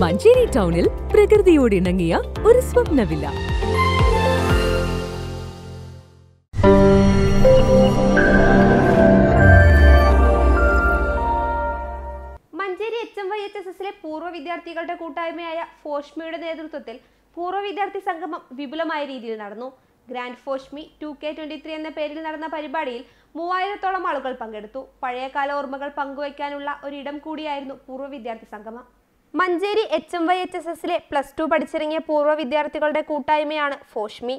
മഞ്ചേരി ടൗണിൽ പ്രകൃതിയോട് ഇണങ്ങിയ ഒരു സ്വപ്നവില്ല Manjeri H M Y H S എസിലെ പൂർവ്വ വിദ്യാർത്ഥികളുടെ കൂട്ടായ്മയായ ഫോഷ്മിയുടെ നേതൃത്വത്തിൽ പൂർവ്വ വിദ്യാർത്ഥി സംഗമം വിപുലമായ രീതിയിൽ നടന്നു ഗ്രാൻഡ് ഫോഷ്മി ടു കെ ട്വന്റി ത്രീ എന്ന പേരിൽ നടന്ന പരിപാടിയിൽ മൂവായിരത്തോളം ആളുകൾ പങ്കെടുത്തു പഴയകാല ഓർമ്മകൾ പങ്കുവയ്ക്കാനുള്ള ഒരിടം കൂടിയായിരുന്നു പൂർവ്വ വിദ്യാർത്ഥി സംഗമം Manjeri H M Y H S എസിലെ പ്ലസ് ടു പഠിച്ചിറങ്ങിയ പൂർവ്വ വിദ്യാർത്ഥികളുടെ കൂട്ടായ്മയാണ് ഫോഷ്മി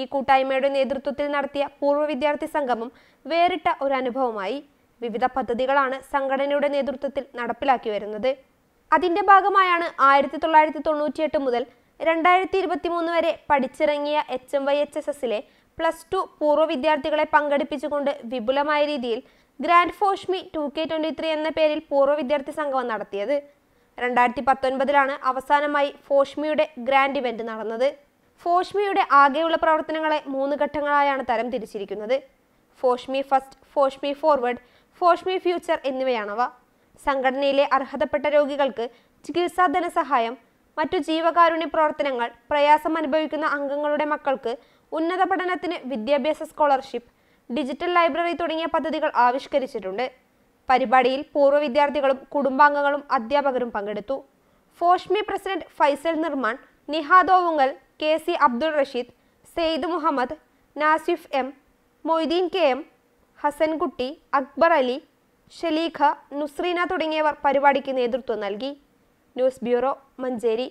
ഈ കൂട്ടായ്മയുടെ നേതൃത്വത്തിൽ നടത്തിയ പൂർവ്വ വിദ്യാർത്ഥി സംഗമം വേറിട്ട ഒരു അനുഭവമായി വിവിധ പദ്ധതികളാണ് സംഘടനയുടെ നേതൃത്വത്തിൽ നടപ്പിലാക്കി വരുന്നത് അതിന്റെ ഭാഗമായാണ് ആയിരത്തി തൊള്ളായിരത്തി തൊണ്ണൂറ്റിയെട്ട് മുതൽ രണ്ടായിരത്തി ഇരുപത്തി മൂന്ന് വരെ പഠിച്ചിറങ്ങിയ H M Y H S എസിലെ പ്ലസ് ടു പൂർവ്വ വിദ്യാർത്ഥികളെ പങ്കെടുപ്പിച്ചുകൊണ്ട് വിപുലമായ രീതിയിൽ ഗ്രാൻഡ് ഫോഷ്മി ടു കെ ട്വൻ്റി ത്രീ എന്ന പേരിൽ പൂർവ്വ വിദ്യാർത്ഥി സംഗമം നടത്തിയത് രണ്ടായിരത്തി പത്തൊൻപതിലാണ് അവസാനമായി ഫോഷ്മിയുടെ ഗ്രാൻഡ് ഇവന്റ് നടന്നത് ഫോഷ്മിയുടെ ആകെയുള്ള പ്രവർത്തനങ്ങളെ മൂന്ന് ഘട്ടങ്ങളായാണ് തരം തിരിച്ചിരിക്കുന്നത് ഫോഷ്മി ഫസ്റ്റ് ഫോഷ്മി ഫോർവേഡ് ഫോഷ്മി ഫ്യൂച്ചർ എന്നിവയാണവ സംഘടനയിലെ അർഹതപ്പെട്ട രോഗികൾക്ക് ചികിത്സാ ധനസഹായം മറ്റു ജീവകാരുണ്യ പ്രവർത്തനങ്ങൾ പ്രയാസം അനുഭവിക്കുന്ന അംഗങ്ങളുടെ മക്കൾക്ക് ഉന്നത പഠനത്തിന് വിദ്യാഭ്യാസ സ്കോളർഷിപ്പ് ഡിജിറ്റൽ ലൈബ്രറി തുടങ്ങിയ പദ്ധതികൾ ആവിഷ്കരിച്ചിട്ടുണ്ട് പരിപാടിയിൽ പൂർവ്വ വിദ്യാർത്ഥികളും കുടുംബാംഗങ്ങളും അധ്യാപകരും പങ്കെടുത്തു ഫോഷ്മി പ്രസിഡന്റ് ഫൈസൽ നിർമാൻ നിഹാദോവുങ്ങൽ K C Abdul Rasheed Syed Muhammad Nasif M Moideen K M Hasankutty Akbar Ali Shaleekha Nusreena തുടങ്ങിയവർ പരിപാടിക്ക് നേതൃത്വം നൽകി ന്യൂസ് ബ്യൂറോ മഞ്ചേരി